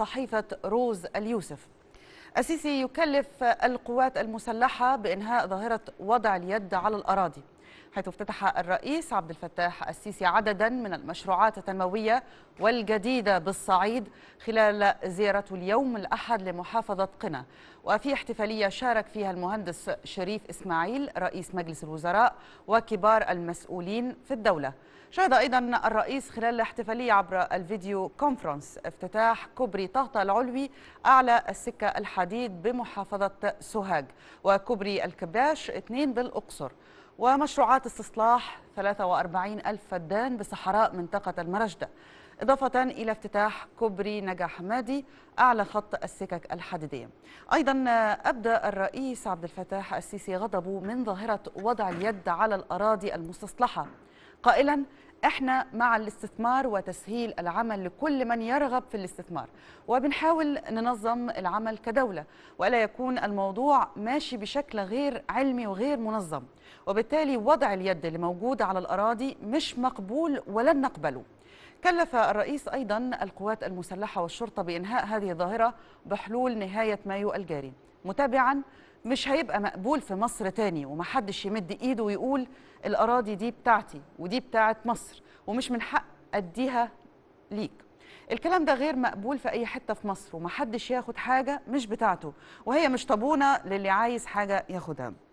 صحيفة روز اليوسف السيسي يكلف القوات المسلحة بإنهاء ظاهرة وضع اليد على الأراضي حيث افتتح الرئيس عبد الفتاح السيسي عددا من المشروعات التنموية والجديدة بالصعيد خلال زيارته اليوم الأحد لمحافظة قنا وفي احتفالية شارك فيها المهندس شريف إسماعيل رئيس مجلس الوزراء وكبار المسؤولين في الدولة شهد أيضا الرئيس خلال الاحتفالية عبر الفيديو كونفرنس افتتاح كوبري طهطا العلوي أعلى السكة الحديد بمحافظة سوهاج وكوبري الكباش 2 بالأقصر ومشروعات استصلاح 43 ألف فدان بصحراء منطقة المرجدة إضافة إلى افتتاح كوبري نجا حمادي أعلى خط السكك الحديدية أيضا أبدى الرئيس عبد الفتاح السيسي غضبه من ظاهرة وضع اليد على الأراضي المستصلحة قائلا احنا مع الاستثمار وتسهيل العمل لكل من يرغب في الاستثمار وبنحاول ننظم العمل كدولة ولا يكون الموضوع ماشي بشكل غير علمي وغير منظم وبالتالي وضع اليد اللي على الأراضي مش مقبول ولن نقبله كلف الرئيس أيضا القوات المسلحة والشرطة بإنهاء هذه الظاهرة بحلول نهاية مايو الجاري متابعا مش هيبقى مقبول في مصر تاني ومحدش يمد إيده ويقول الأراضي دي بتاعتي ودي بتاعت مصر ومش من حق أديها ليك الكلام ده غير مقبول في أي حتة في مصر ومحدش ياخد حاجة مش بتاعته وهي مش طابونة للي عايز حاجة ياخدها